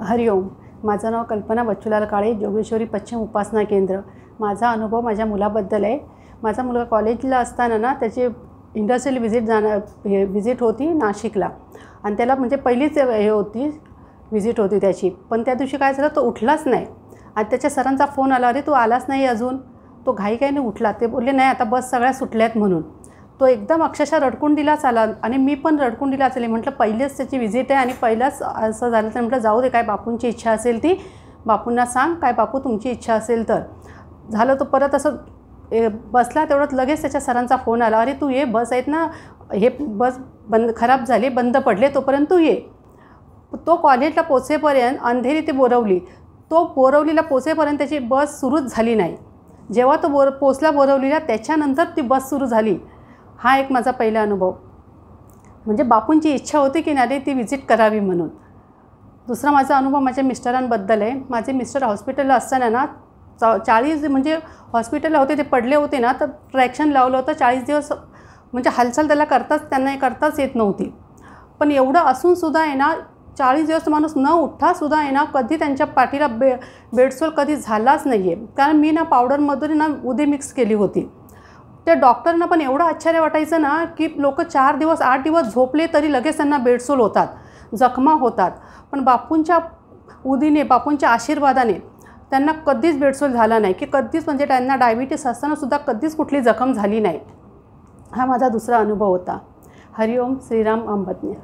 हरिओम माझं नाव कल्पना बच्चूलाल काळे जोगेश्वरी पश्चिम उपासना केंद्र माझा अनुभव माझ्या मुलाबद्दल आहे माझा मुलगा कॉलेजला असताना ना त्याची इंडस्ट्रियल व्हिजिट जाणार हे व्हिजिट होती नाशिकला आणि त्याला म्हणजे पहिलीच हे होती व्हिजिट होती त्याची पण त्या दिवशी काय झालं तो उठलाच नाही आणि त्याच्या सरांचा फोन आला अरे तू आलाच नाही अजून तो घाई काही नाही उठला ते बोलले नाही आता बस सगळ्या सुटल्यात म्हणून तो एकदम अक्षरशः रडकुंडीलाच आला आणि मी पण रडकुंडीलाच आले म्हटलं पहिलेच त्याची व्हिजिट आहे आणि पहिलाच असं झालं तर म्हटलं जाऊ दे काय बापूंची इच्छा असेल ती बापूंना सांग काय बापू तुमची इच्छा असेल तर झालं तो परत असं बसला तेवढ्यात लगेच त्याच्या सरांचा फोन आला अरे तू ये बस आहेत ना हे बस बंद खराब झाली बंद पडले तोपर्यंत तू ये तो कॉलेजला पोचेपर्यंत अंधेरी ते बोरवली तो बोरवलीला पोचेपर्यंत त्याची बस सुरूच झाली नाही जेव्हा तो बोर पोचला बोरवलीला त्याच्यानंतर ती बस सुरू झाली हा एक माझा पहिला अनुभव म्हणजे बापूंची इच्छा होती की नाही ती व्हिजिट करावी म्हणून दुसरा माझा अनुभव माझ्या मिस्टरांबद्दल आहे माझे मिस्टर हॉस्पिटलला असताना ना चाळीस म्हणजे हॉस्पिटलला होते ते पडले होते ना तर ट्रॅक्शन लावलं होतं चाळीस दिवस म्हणजे हालचाल त्याला करताच त्यांना करताच येत नव्हती पण एवढं असूनसुद्धा आहे ना चाळीस दिवस माणूस न सुद्धा आहे ना कधी त्यांच्या पाठीला बे बेडसोल कधी झालाच नाही आहे कारण मी ना पावडरमधून ना उदे मिक्स केली होती त्या डॉक्टरना पण एवढं आश्चर्य वाटायचं ना की लोक चार दिवस आठ दिवस झोपले तरी लगेच त्यांना बेडसोल होतात जखमा होतात पण बापूंच्या उदीने बापूंच्या आशीर्वादाने त्यांना कधीच बेडसोल झाला नाही की कधीच म्हणजे त्यांना डायबिटीस असतानासुद्धा कधीच कुठली जखम झाली नाही हा माझा दुसरा अनुभव होता हरिओम श्रीराम अंबज्ञा